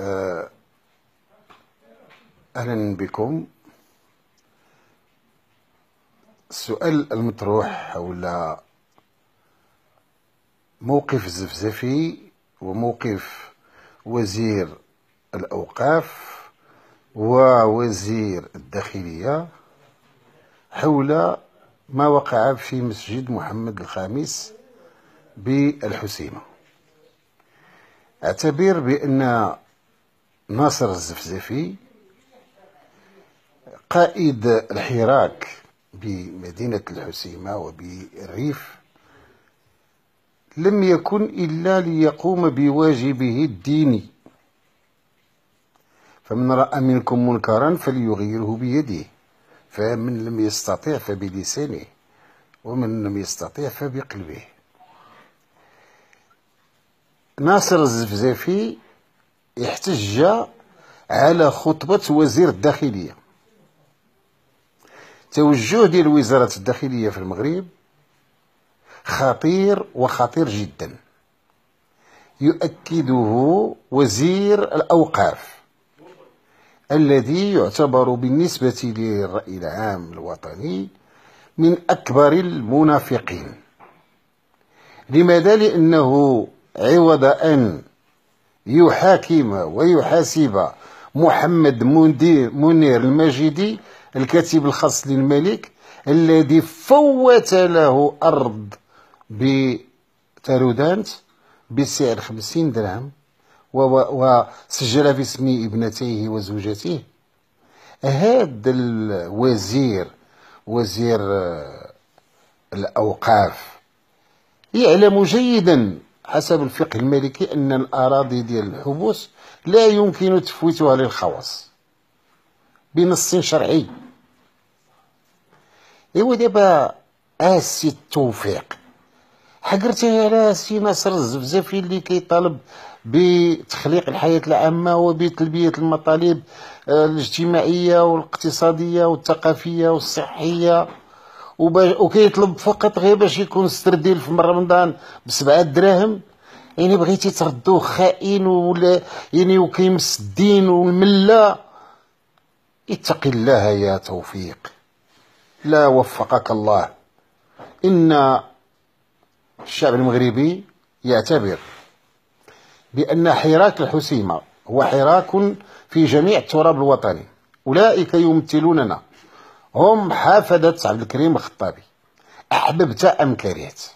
آه، أهلا بكم السؤال المطروح حول موقف الزفزفي وموقف وزير الأوقاف ووزير الداخلية حول ما وقع في مسجد محمد الخامس بالحسيمة أعتبر بأن ناصر الزفزفي قائد الحراك بمدينة الحسيمة وبالريف لم يكن إلا ليقوم بواجبه الديني فمن رأى منكم منكرا فليغيره بيده فمن لم يستطع فبلسانه ومن لم يستطع فبقلبه ناصر الزفزافي احتج على خطبة وزير الداخلية توجه ديال وزارة الداخلية في المغرب خطير وخطير جدا يؤكده وزير الأوقاف الذي يعتبر بالنسبة للرأي العام الوطني من أكبر المنافقين لماذا؟ لأنه عوض أن يحاكم ويحاسب محمد منير المجدي الكاتب الخاص للملك الذي فوت له أرض بتارودانت بسعر خمسين درهم وسجل في اسم ابنتيه وزوجته هذا الوزير وزير آه، الأوقاف يعلم جيدا حسب الفقه المالكي أن الأراضي ديال الحبوس لا يمكن تفويتها للخواص بنص شرعي إيوا دابا آسي آه، التوفيق حقرتي على سي ناصر الزفزافي اللي كيطالب بتخليق الحياة العامة وبتلبية المطالب آه، الاجتماعية والاقتصادية والثقافية والصحية وكيطلب فقط غير باش يكون السرديل في رمضان بسبعة دراهم يعني بغيتي تردوه خائن ولا يعني وكيمس الدين والمله اتق الله يا توفيق لا وفقك الله ان الشعب المغربي يعتبر بان حراك الحسيمه هو حراك في جميع التراب الوطني اولئك يمثلوننا هم حفدة عبد الكريم الخطابي أحببت أم كرهت